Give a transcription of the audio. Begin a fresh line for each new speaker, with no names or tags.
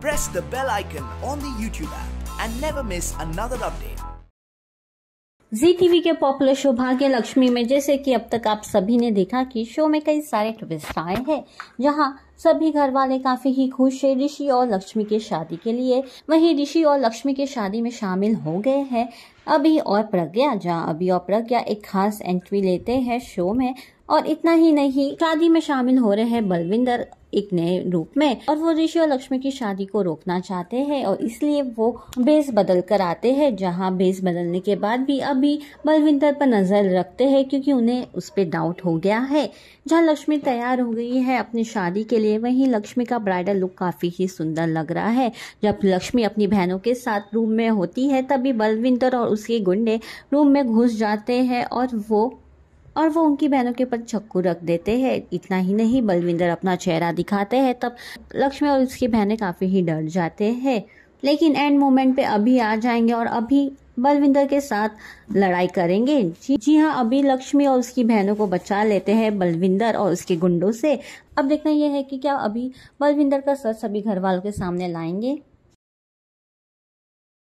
Press the bell icon on the YouTube app and never miss another update. Zee TV के popular show Bhagya Lakshmi में जैसे कि अब तक आप सभी ने देखा कि शो में कई सारे ट्विस्ट आए हैं जहां सभी घर वाले काफी ही खुश है ऋषि और लक्ष्मी के शादी के लिए वहीं ऋषि और लक्ष्मी के शादी में शामिल हो गए हैं अभी और प्रज्ञा जहां अभी और प्रज्ञा एक खास एंट्री लेते हैं शो में और इतना ही नहीं शादी में शामिल हो रहे हैं बलविंदर एक नए रूप में और वो ऋषि और लक्ष्मी की शादी को रोकना चाहते हैं और इसलिए वो बेस बदल कर आते हैं जहाँ बेस बदलने के बाद भी अभी बलविंदर पर नजर रखते हैं क्योंकि उन्हें उस पर डाउट हो गया है जहां लक्ष्मी तैयार हो गई है अपनी शादी के लिए वहीं लक्ष्मी का ब्राइडल लुक काफी ही सुंदर लग रहा है जब लक्ष्मी अपनी बहनों के साथ रूम में होती है तभी बलविंदर और उसके गुंडे रूम में घुस जाते हैं और वो और वो उनकी बहनों के ऊपर छक्कू रख देते हैं इतना ही नहीं बलविंदर अपना चेहरा दिखाते हैं तब लक्ष्मी और उसकी बहनें काफ़ी ही डर जाते हैं लेकिन एंड मोमेंट पे अभी आ जाएंगे और अभी बलविंदर के साथ लड़ाई करेंगे जी जी हाँ अभी लक्ष्मी और उसकी बहनों को बचा लेते हैं बलविंदर और उसके गुंडों से अब देखना यह है कि क्या अभी बलविंदर का सच सभी घर वालों के सामने लाएंगे